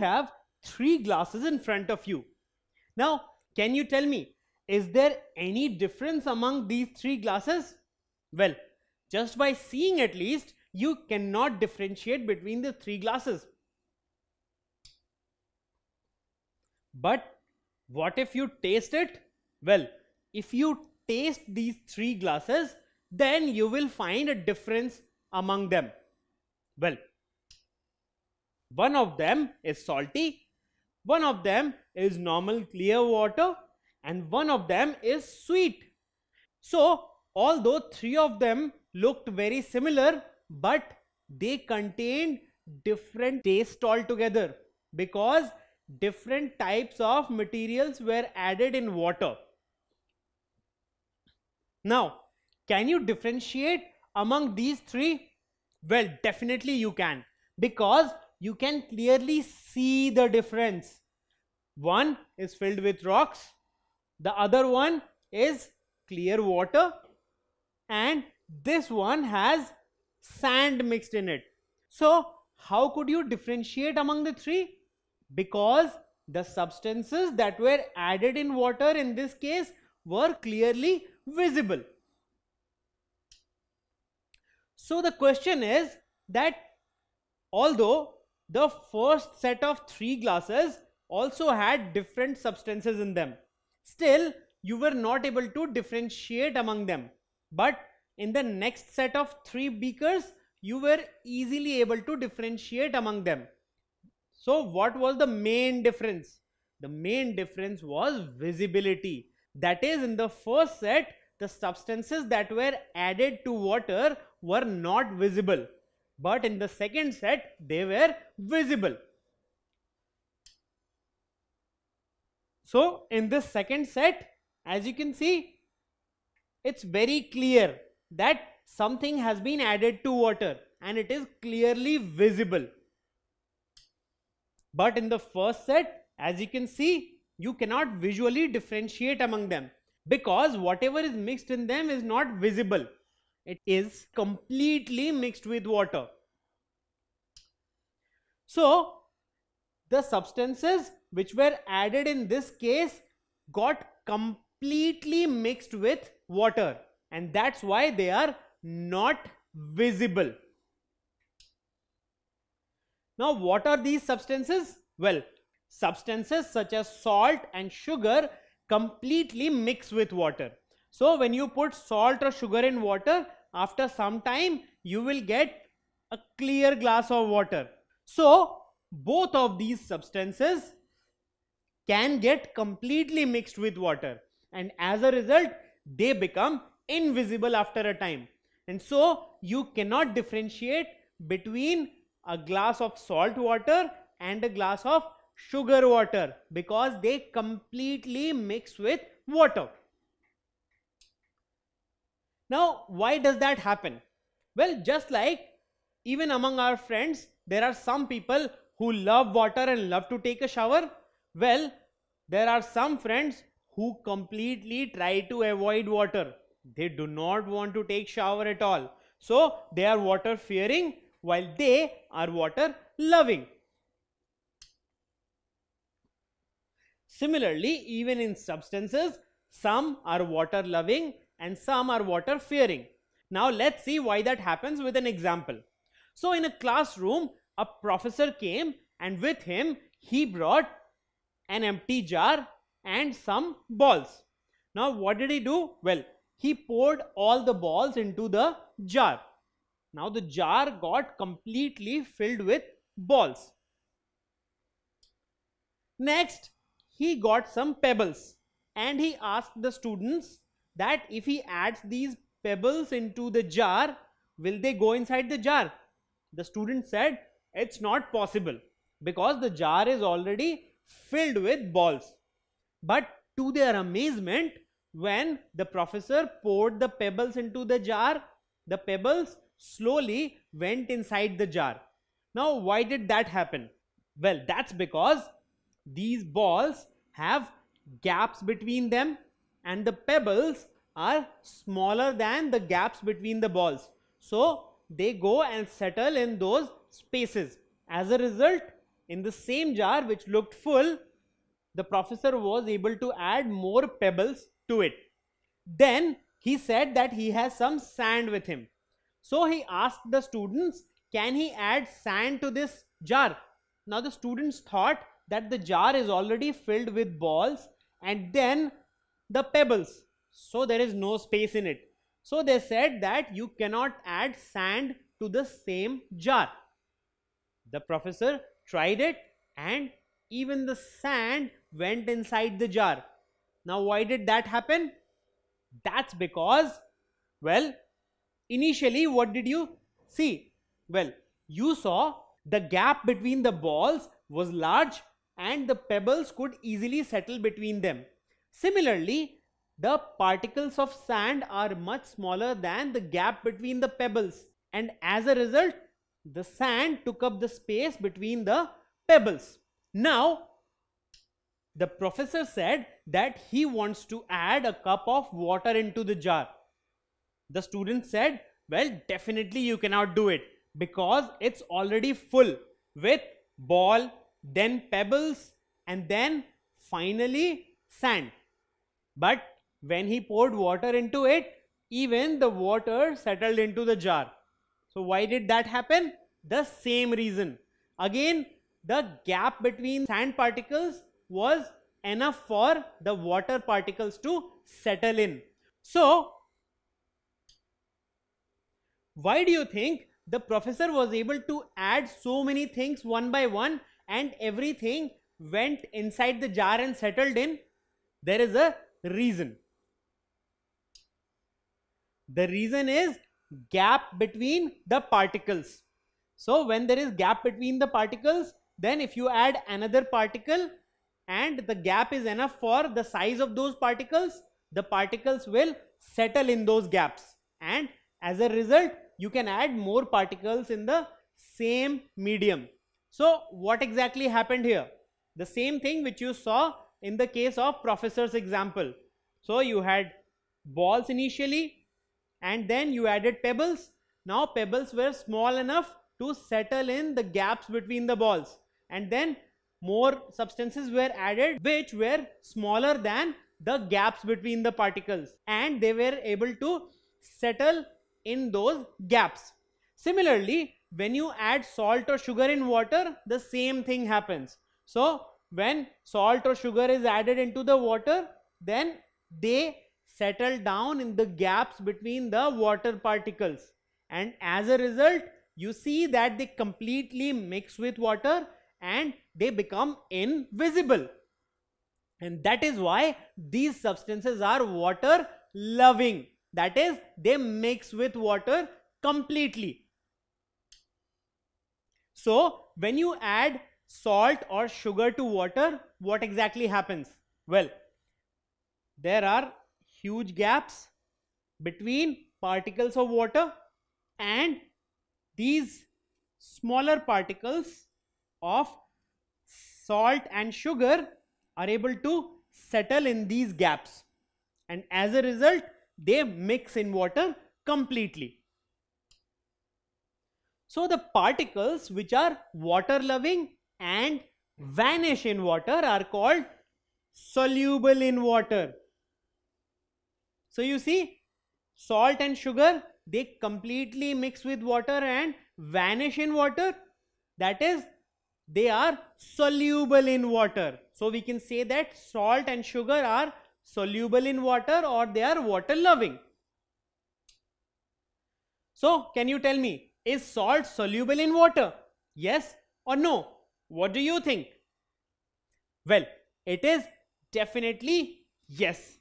have three glasses in front of you. Now, can you tell me, is there any difference among these three glasses? Well, just by seeing at least, you cannot differentiate between the three glasses. But what if you taste it? Well, if you taste these three glasses, then you will find a difference among them. Well, one of them is salty, one of them is normal clear water, and one of them is sweet. So, although three of them looked very similar, but they contained different taste altogether because different types of materials were added in water. Now, can you differentiate among these three? Well, definitely you can because you can clearly see the difference. One is filled with rocks, the other one is clear water and this one has sand mixed in it. So how could you differentiate among the three? Because the substances that were added in water in this case were clearly visible. So the question is that although the first set of three glasses also had different substances in them. Still, you were not able to differentiate among them. But in the next set of three beakers, you were easily able to differentiate among them. So what was the main difference? The main difference was visibility. That is in the first set, the substances that were added to water were not visible but in the second set they were visible. So in this second set as you can see it's very clear that something has been added to water and it is clearly visible. But in the first set as you can see you cannot visually differentiate among them because whatever is mixed in them is not visible it is completely mixed with water so the substances which were added in this case got completely mixed with water and that's why they are not visible now what are these substances well substances such as salt and sugar completely mix with water so when you put salt or sugar in water after some time you will get a clear glass of water. So both of these substances can get completely mixed with water and as a result they become invisible after a time and so you cannot differentiate between a glass of salt water and a glass of sugar water because they completely mix with water. Now, why does that happen? Well, just like even among our friends, there are some people who love water and love to take a shower. Well, there are some friends who completely try to avoid water. They do not want to take shower at all. So, they are water fearing while they are water loving. Similarly, even in substances, some are water loving and some are water fearing. Now let's see why that happens with an example. So in a classroom, a professor came and with him he brought an empty jar and some balls. Now what did he do? Well, he poured all the balls into the jar. Now the jar got completely filled with balls. Next, he got some pebbles and he asked the students that if he adds these pebbles into the jar, will they go inside the jar? The student said, it's not possible because the jar is already filled with balls. But to their amazement, when the professor poured the pebbles into the jar, the pebbles slowly went inside the jar. Now, why did that happen? Well, that's because these balls have gaps between them and the pebbles are smaller than the gaps between the balls. So they go and settle in those spaces. As a result, in the same jar which looked full, the professor was able to add more pebbles to it. Then he said that he has some sand with him. So he asked the students, can he add sand to this jar? Now the students thought that the jar is already filled with balls and then the pebbles. So there is no space in it. So they said that you cannot add sand to the same jar. The professor tried it and even the sand went inside the jar. Now why did that happen? That's because, well, initially what did you see? Well, you saw the gap between the balls was large and the pebbles could easily settle between them. Similarly, the particles of sand are much smaller than the gap between the pebbles and as a result, the sand took up the space between the pebbles. Now, the professor said that he wants to add a cup of water into the jar. The student said, well, definitely you cannot do it because it's already full with ball, then pebbles and then finally sand. But when he poured water into it, even the water settled into the jar. So why did that happen? The same reason. Again, the gap between sand particles was enough for the water particles to settle in. So, why do you think the professor was able to add so many things one by one and everything went inside the jar and settled in? There is a reason the reason is gap between the particles so when there is gap between the particles then if you add another particle and the gap is enough for the size of those particles the particles will settle in those gaps and as a result you can add more particles in the same medium so what exactly happened here the same thing which you saw in the case of professor's example. So you had balls initially and then you added pebbles. Now pebbles were small enough to settle in the gaps between the balls and then more substances were added which were smaller than the gaps between the particles and they were able to settle in those gaps. Similarly, when you add salt or sugar in water, the same thing happens. So, when salt or sugar is added into the water then they settle down in the gaps between the water particles and as a result you see that they completely mix with water and they become invisible and that is why these substances are water loving that is they mix with water completely so when you add salt or sugar to water, what exactly happens? Well, there are huge gaps between particles of water and these smaller particles of salt and sugar are able to settle in these gaps and as a result they mix in water completely. So the particles which are water loving and vanish in water are called soluble in water. So you see salt and sugar they completely mix with water and vanish in water that is they are soluble in water. So we can say that salt and sugar are soluble in water or they are water loving. So can you tell me is salt soluble in water? Yes or no? What do you think? Well, it is definitely yes.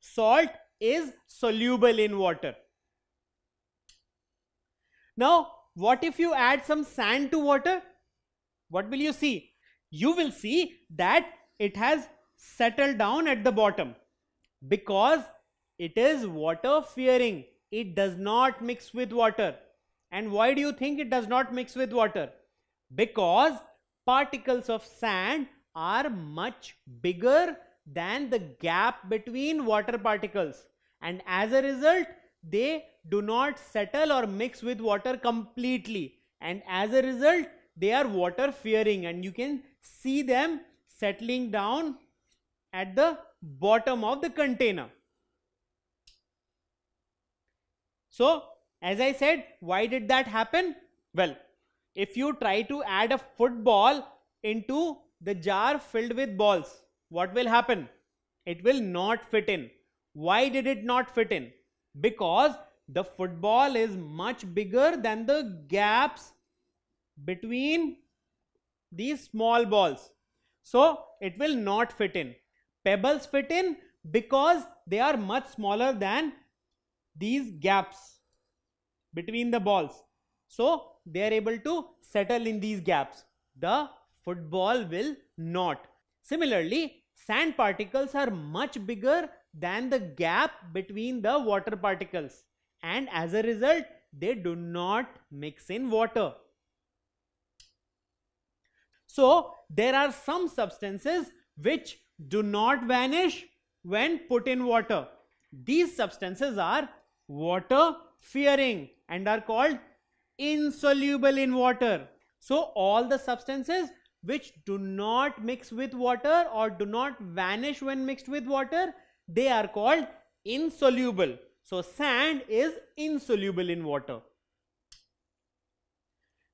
Salt is soluble in water. Now, what if you add some sand to water? What will you see? You will see that it has settled down at the bottom because it is water fearing. It does not mix with water. And why do you think it does not mix with water? because particles of sand are much bigger than the gap between water particles and as a result they do not settle or mix with water completely and as a result they are water fearing and you can see them settling down at the bottom of the container. So as I said why did that happen? Well if you try to add a football into the jar filled with balls, what will happen? It will not fit in. Why did it not fit in? Because the football is much bigger than the gaps between these small balls. So it will not fit in. Pebbles fit in because they are much smaller than these gaps between the balls. So they are able to settle in these gaps. The football will not. Similarly, sand particles are much bigger than the gap between the water particles and as a result they do not mix in water. So there are some substances which do not vanish when put in water. These substances are water fearing and are called insoluble in water. So all the substances which do not mix with water or do not vanish when mixed with water, they are called insoluble. So sand is insoluble in water.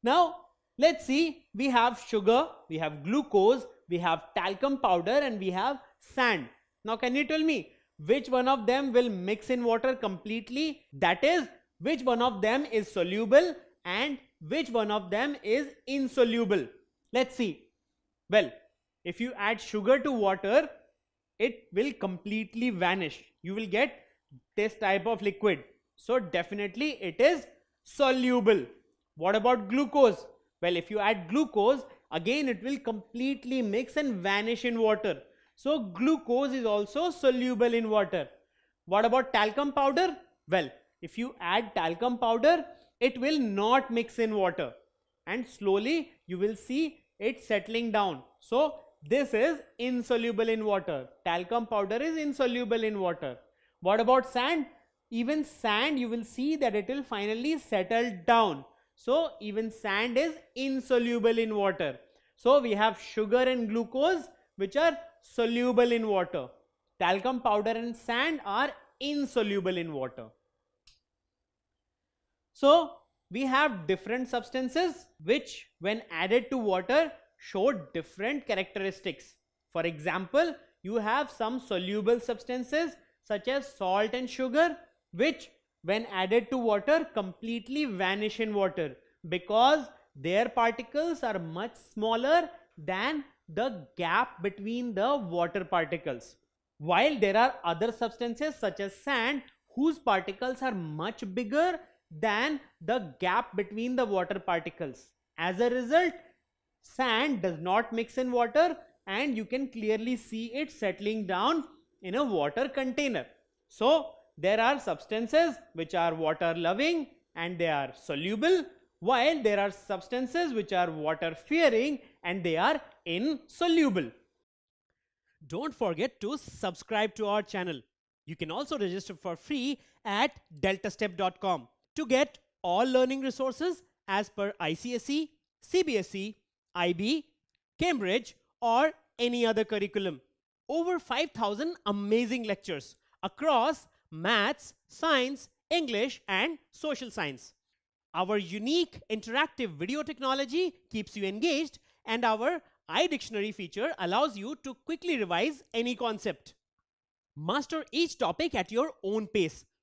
Now let's see, we have sugar, we have glucose, we have talcum powder and we have sand. Now can you tell me which one of them will mix in water completely? That is, which one of them is soluble and which one of them is insoluble. Let's see. Well, if you add sugar to water, it will completely vanish. You will get this type of liquid. So definitely it is soluble. What about glucose? Well, if you add glucose, again it will completely mix and vanish in water. So glucose is also soluble in water. What about talcum powder? Well, if you add talcum powder, it will not mix in water and slowly you will see it settling down. So this is insoluble in water. Talcum powder is insoluble in water. What about sand? Even sand you will see that it will finally settle down. So even sand is insoluble in water. So we have sugar and glucose which are soluble in water. Talcum powder and sand are insoluble in water. So we have different substances which when added to water show different characteristics. For example, you have some soluble substances such as salt and sugar which when added to water completely vanish in water because their particles are much smaller than the gap between the water particles. While there are other substances such as sand whose particles are much bigger than the gap between the water particles. As a result, sand does not mix in water and you can clearly see it settling down in a water container. So, there are substances which are water loving and they are soluble while there are substances which are water fearing and they are insoluble. Don't forget to subscribe to our channel. You can also register for free at deltastep.com to get all learning resources as per ICSE, CBSE, IB, Cambridge or any other curriculum. Over 5,000 amazing lectures across maths, science, English and social science. Our unique interactive video technology keeps you engaged and our iDictionary feature allows you to quickly revise any concept. Master each topic at your own pace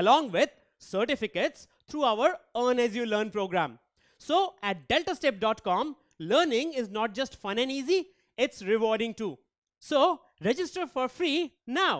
along with certificates through our Earn As You Learn program. So at deltastep.com, learning is not just fun and easy, it's rewarding too. So register for free now.